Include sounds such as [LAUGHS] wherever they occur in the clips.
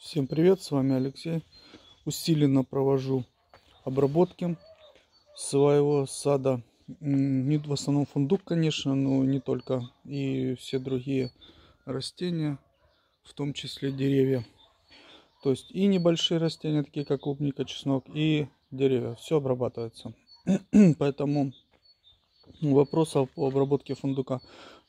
Всем привет, с вами Алексей. Усиленно провожу обработки своего сада. Не в основном фундук, конечно, но не только. И все другие растения, в том числе деревья. То есть и небольшие растения, такие как клубника, чеснок, и деревья. Все обрабатывается. [CLEARS THROAT] Поэтому ну, вопросов по обработке фундука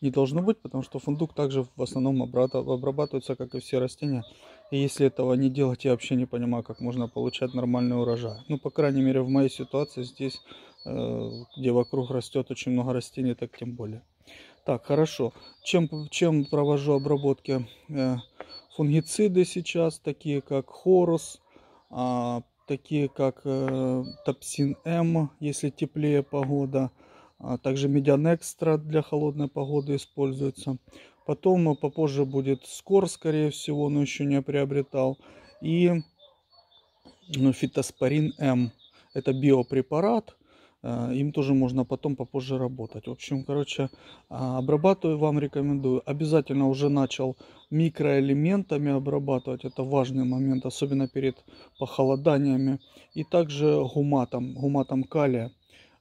не должно быть, потому что фундук также в основном обрабатывается, как и все растения. И если этого не делать, я вообще не понимаю, как можно получать нормальный урожай. Ну, по крайней мере, в моей ситуации здесь, э, где вокруг растет очень много растений, так тем более. Так, хорошо. Чем, чем провожу обработки? Э, фунгициды сейчас, такие как хорус, а, такие как э, топсин М, эм, если теплее погода, а также медиан экстра для холодной погоды используется. Потом э, попозже будет скор, скорее всего, но еще не приобретал. И ну, фитоспорин М. Это биопрепарат. Э, им тоже можно потом попозже работать. В общем, короче, а, обрабатываю вам рекомендую. Обязательно уже начал микроэлементами обрабатывать. Это важный момент, особенно перед похолоданиями. И также гуматом, гуматом калия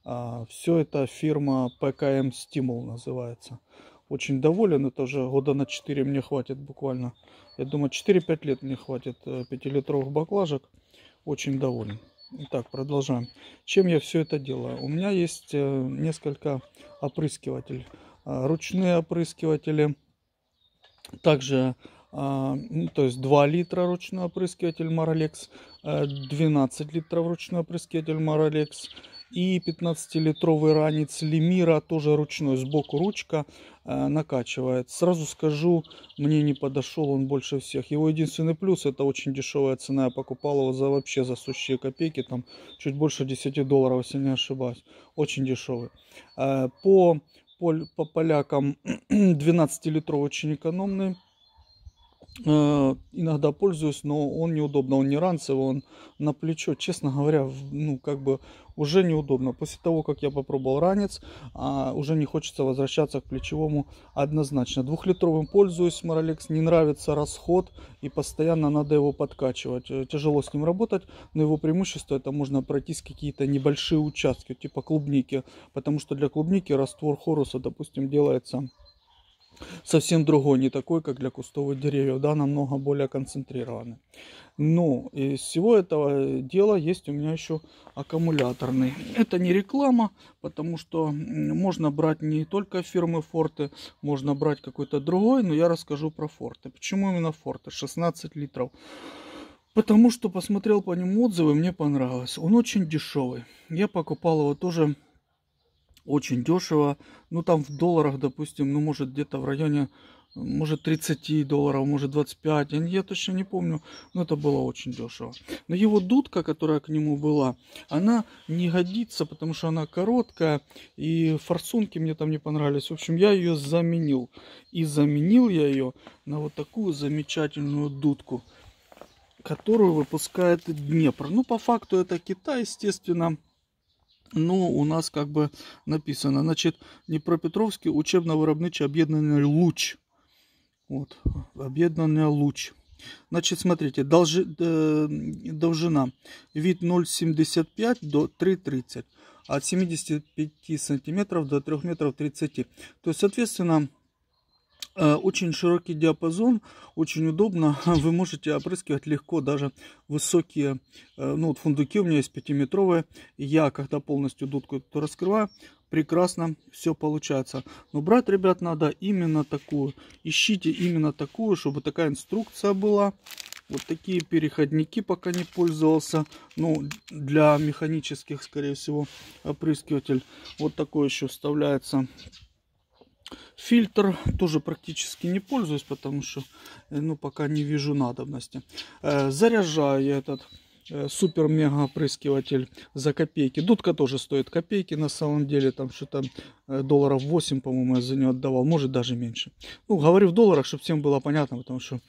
а, все это фирма ПКМ Стимул называется. Очень доволен, это уже года на 4 мне хватит буквально. Я думаю, 4-5 лет мне хватит 5-литровых э, баклажек. Очень доволен. Итак, продолжаем. Чем я все это делаю? У меня есть э, несколько опрыскивателей. А, ручные опрыскиватели. Также а, ну, то есть 2 литра ручной опрыскиватель Маролекс, э, 12 литров ручной опрыскиватель Маролекс и 15-литровый ранец Лемира, тоже ручной, сбоку ручка э, накачивает. Сразу скажу, мне не подошел он больше всех. Его единственный плюс, это очень дешевая цена. Я покупал его за вообще за сущие копейки, там чуть больше 10 долларов, если не ошибаюсь. Очень дешевый. Э, по, по, по полякам 12-литровый [CLEARS THROAT] очень экономный. Э, иногда пользуюсь, но он неудобно, он не ранцевый, он на плечо, честно говоря, ну как бы уже неудобно. После того, как я попробовал ранец, а, уже не хочется возвращаться к плечевому однозначно. Двухлитровым пользуюсь, Мороликс не нравится расход и постоянно надо его подкачивать. Э, тяжело с ним работать, но его преимущество это можно пройтись какие-то небольшие участки, типа клубники, потому что для клубники раствор хоруса, допустим, делается совсем другой, не такой, как для кустовых деревьев, да, намного более концентрированный. Ну из всего этого дела есть у меня еще аккумуляторный. Это не реклама, потому что можно брать не только фирмы Форте, можно брать какой-то другой, но я расскажу про Форте. Почему именно Форте? 16 литров. Потому что посмотрел по нему отзывы, мне понравилось. Он очень дешевый. Я покупал его тоже очень дешево. Ну, там в долларах, допустим, ну, может, где-то в районе, может, 30 долларов, может, 25. Я точно не помню, но это было очень дешево. Но его дудка, которая к нему была, она не годится, потому что она короткая, и форсунки мне там не понравились. В общем, я ее заменил. И заменил я ее на вот такую замечательную дудку которую выпускает Днепр. Ну, по факту это Китай, естественно. Ну, у нас как бы написано, значит, Днепропетровский учебно-виробниче об'єднання Луч. Вот, об'єднання Луч. Значит, смотрите, должи, э, довжина від 0,75 до 3,30, от 75 сантиметров до 3 метров 30. То есть, соответственно, Э, очень широкий диапазон, очень удобно. [LAUGHS] Вы можете опрыскивать легко даже высокие, э, ну вот фундуки у меня есть 5-метровые. Я когда полностью дудку раскрываю, прекрасно все получается. Но брать, ребят, надо именно такую. Ищите именно такую, чтобы такая инструкция была. Вот такие переходники пока не пользовался. Ну, для механических, скорее всего, опрыскиватель. Вот такой еще вставляется Фильтр тоже практически не пользуюсь, потому что э, ну, пока не вижу надобности. Э, заряжаю я этот э, супер-мега опрыскиватель за копейки. Дудка тоже стоит копейки на самом деле. Там что-то долларов 8, по-моему, я за нее отдавал. Может даже меньше. Ну, говорю в долларах, чтобы всем было понятно, потому что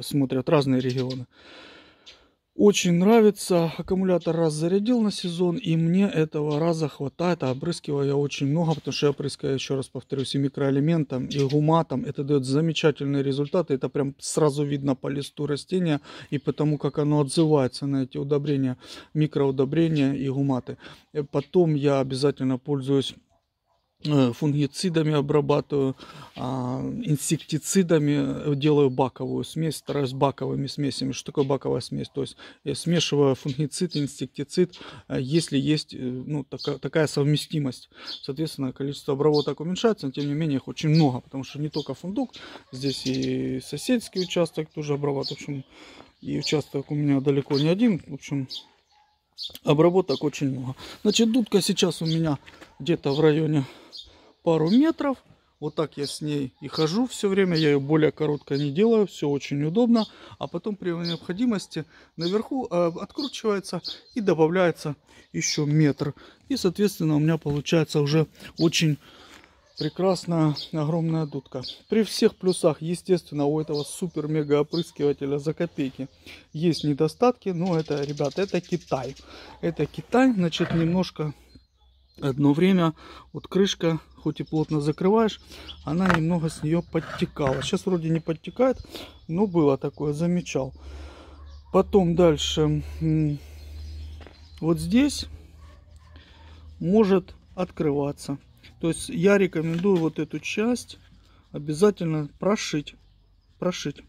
смотрят разные регионы. Очень нравится. Аккумулятор раз зарядил на сезон, и мне этого раза хватает. А обрыскиваю я очень много, потому что я опрыскаю, еще раз повторюсь, и микроэлементом, и гуматом. Это дает замечательные результаты. Это прям сразу видно по листу растения и потому, как оно отзывается на эти удобрения, микроудобрения и гуматы. Потом я обязательно пользуюсь Э, фунгицидами обрабатываю, а, инсектицидами э, делаю баковую смесь, с баковыми смесями. Что такое баковая смесь? То есть я смешиваю фунгицид, инсектицид, э, если есть ну, такая, такая совместимость. Соответственно, количество обработок уменьшается, но тем не менее их очень много, потому что не только фундук, здесь и соседский участок тоже обрабатываю. В общем, и участок у меня далеко не один. В общем, обработок очень много. Значит, дудка сейчас у меня где-то в районе пару метров. Вот так я с ней и хожу все время. Я ее более короткой не делаю. Все очень удобно. А потом при необходимости наверху а, откручивается и добавляется еще метр. И соответственно у меня получается уже очень прекрасная огромная дудка. При всех плюсах, естественно, у этого супер-мега опрыскивателя за копейки есть недостатки. Но это, ребята, это Китай. Это Китай, значит, немножко одно время вот крышка хоть и плотно закрываешь, она немного с нее подтекала. Сейчас вроде не подтекает, но было такое, замечал. Потом дальше, вот здесь может открываться. То есть я рекомендую вот эту часть обязательно прошить. Прошить.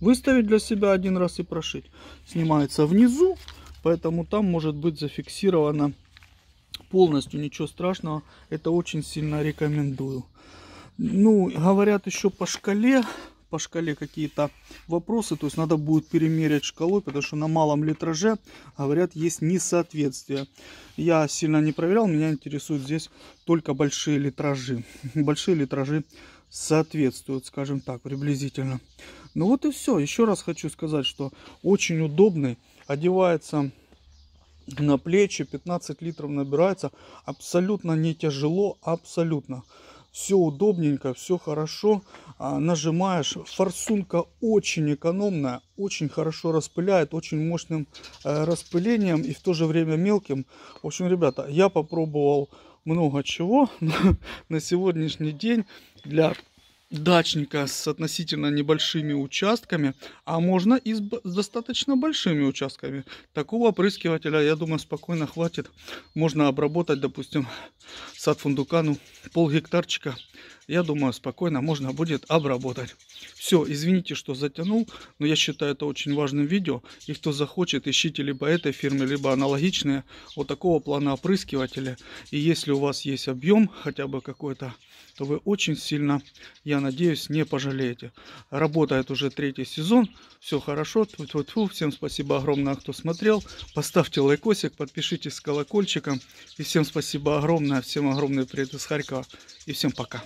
Выставить для себя один раз и прошить. Снимается внизу, поэтому там может быть зафиксировано полностью, ничего страшного. Это очень сильно рекомендую. Ну, говорят еще по шкале, по шкале какие-то вопросы, то есть надо будет перемерять шкалой, потому что на малом литраже, говорят, есть несоответствие. Я сильно не проверял, меня интересуют здесь только большие литражи. [LAUGHS] Большие литражи соответствуют, скажем так, приблизительно. Ну вот и все. Еще раз хочу сказать, что очень удобный, одевается на плечи 15 литров набирается абсолютно не тяжело абсолютно все удобненько все хорошо а, нажимаешь форсунка очень экономная очень хорошо распыляет очень мощным э, распылением и в то же время мелким в общем ребята я попробовал много чего [LAUGHS] на сегодняшний день для дачника с относительно небольшими участками, а можно и с достаточно большими участками. Такого опрыскивателя, я думаю, спокойно хватит. Можно обработать, допустим, сад фундукану пол гектарчика. Я думаю, спокойно можно будет обработать. Все, извините, что затянул, но я считаю это очень важным видео. И кто захочет, ищите либо этой фирмы, либо аналогичные вот такого плана опрыскивателя. И если у вас есть объем хотя бы какой-то, то вы очень сильно, я надеюсь, не пожалеете. Работает уже третий сезон. Все хорошо. Тьфу -тьфу -тьфу. Всем спасибо огромное, кто смотрел. Поставьте лайкосик, подпишитесь с колокольчиком. И всем спасибо огромное. Всем огромный привет из Харькова. И всем пока.